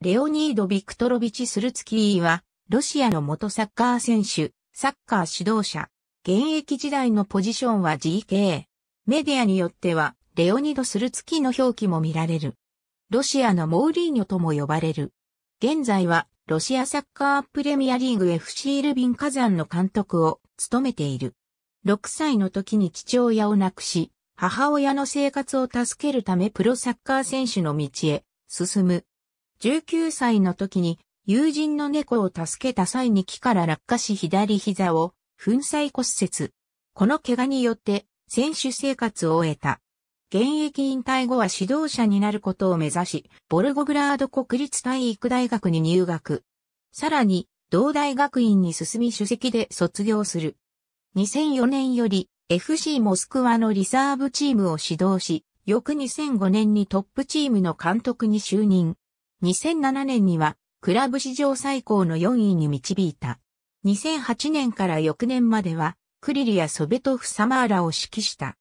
レオニード・ビクトロビチ・スルツキーは、ロシアの元サッカー選手、サッカー指導者。現役時代のポジションは GK。メディアによっては、レオニド・スルツキーの表記も見られる。ロシアのモーリーニョとも呼ばれる。現在は、ロシアサッカープレミアリーグ FC ルビン火山の監督を務めている。6歳の時に父親を亡くし、母親の生活を助けるためプロサッカー選手の道へ進む19歳の時に友人の猫を助けた際に木から落下し左膝を粉砕骨折。この怪我によって選手生活を終えた。現役引退後は指導者になることを目指し、ボルゴグラード国立体育大学に入学。さらに、同大学院に進み主席で卒業する。2004年より FC モスクワのリザーブチームを指導し、翌2005年にトップチームの監督に就任。2007年にはクラブ史上最高の4位に導いた。2008年から翌年まではクリリやソベトフ・サマーラを指揮した。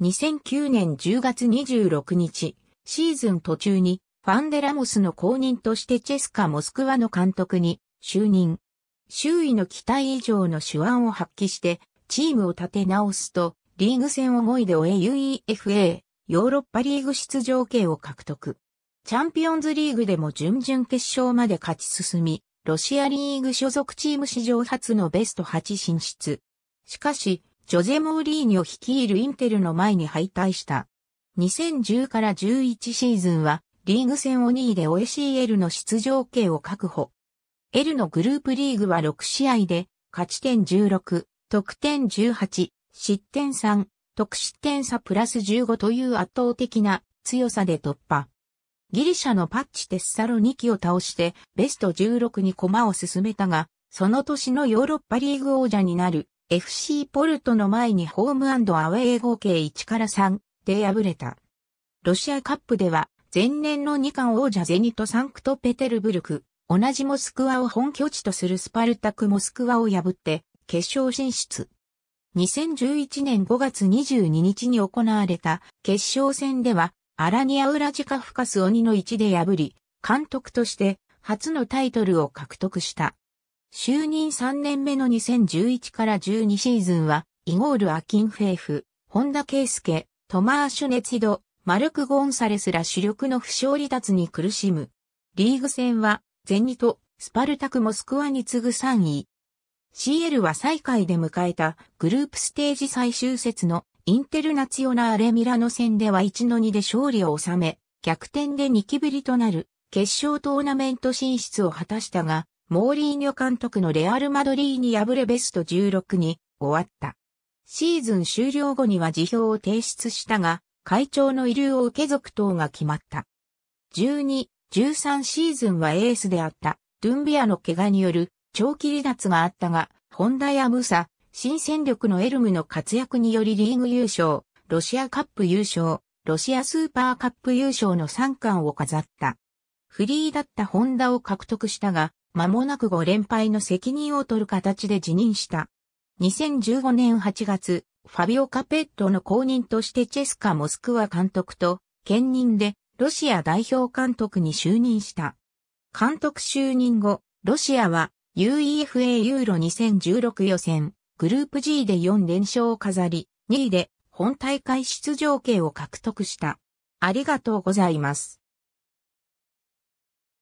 2009年10月26日、シーズン途中にファンデラモスの後任としてチェスカ・モスクワの監督に就任。周囲の期待以上の手腕を発揮してチームを立て直すとリーグ戦を5位で終え UEFA ヨーロッパリーグ出場権を獲得。チャンピオンズリーグでも準々決勝まで勝ち進み、ロシアリーグ所属チーム史上初のベスト8進出。しかし、ジョゼ・モーリーニを率いるインテルの前に敗退した。2010から11シーズンは、リーグ戦を2位で OACL の出場権を確保。L のグループリーグは6試合で、勝ち点16、得点18、失点3、得失点差プラス15という圧倒的な強さで突破。ギリシャのパッチ・テッサロニキを倒してベスト16に駒を進めたが、その年のヨーロッパリーグ王者になる FC ポルトの前にホームアウェー合計1から3で敗れた。ロシアカップでは前年の2冠王者ゼニト・サンクトペテルブルク、同じモスクワを本拠地とするスパルタク・モスクワを破って決勝進出。2011年5月22日に行われた決勝戦ではアラニア・ウラジカフカス鬼の1で破り、監督として初のタイトルを獲得した。就任3年目の2011から12シーズンは、イゴール・アキンフェーフ、本田圭介、トマー・シュネツィド、マルク・ゴンサレスら主力の負傷離脱に苦しむ。リーグ戦は、ゼニとスパルタク・モスクワに次ぐ3位。CL は最下位で迎えたグループステージ最終節のインテルナツヨナーレ・ミラノ戦では1-2で勝利を収め、逆転で2期ぶりとなる決勝トーナメント進出を果たしたが、モーリーニョ監督のレアル・マドリーに敗れベスト16に終わった。シーズン終了後には辞表を提出したが、会長の遺留を受け続投が決まった。12、13シーズンはエースであった、ドゥンビアの怪我による長期離脱があったが、ホンダやムサ、新戦力のエルムの活躍によりリーグ優勝、ロシアカップ優勝、ロシアスーパーカップ優勝の3冠を飾った。フリーだったホンダを獲得したが、間もなく5連敗の責任を取る形で辞任した。2015年8月、ファビオ・カペットの後任としてチェスカ・モスクワ監督と、兼任でロシア代表監督に就任した。監督就任後、ロシアは UEFA ユーロ2016予選、グループ G で4連勝を飾り、2位で本大会出場権を獲得した。ありがとうございます。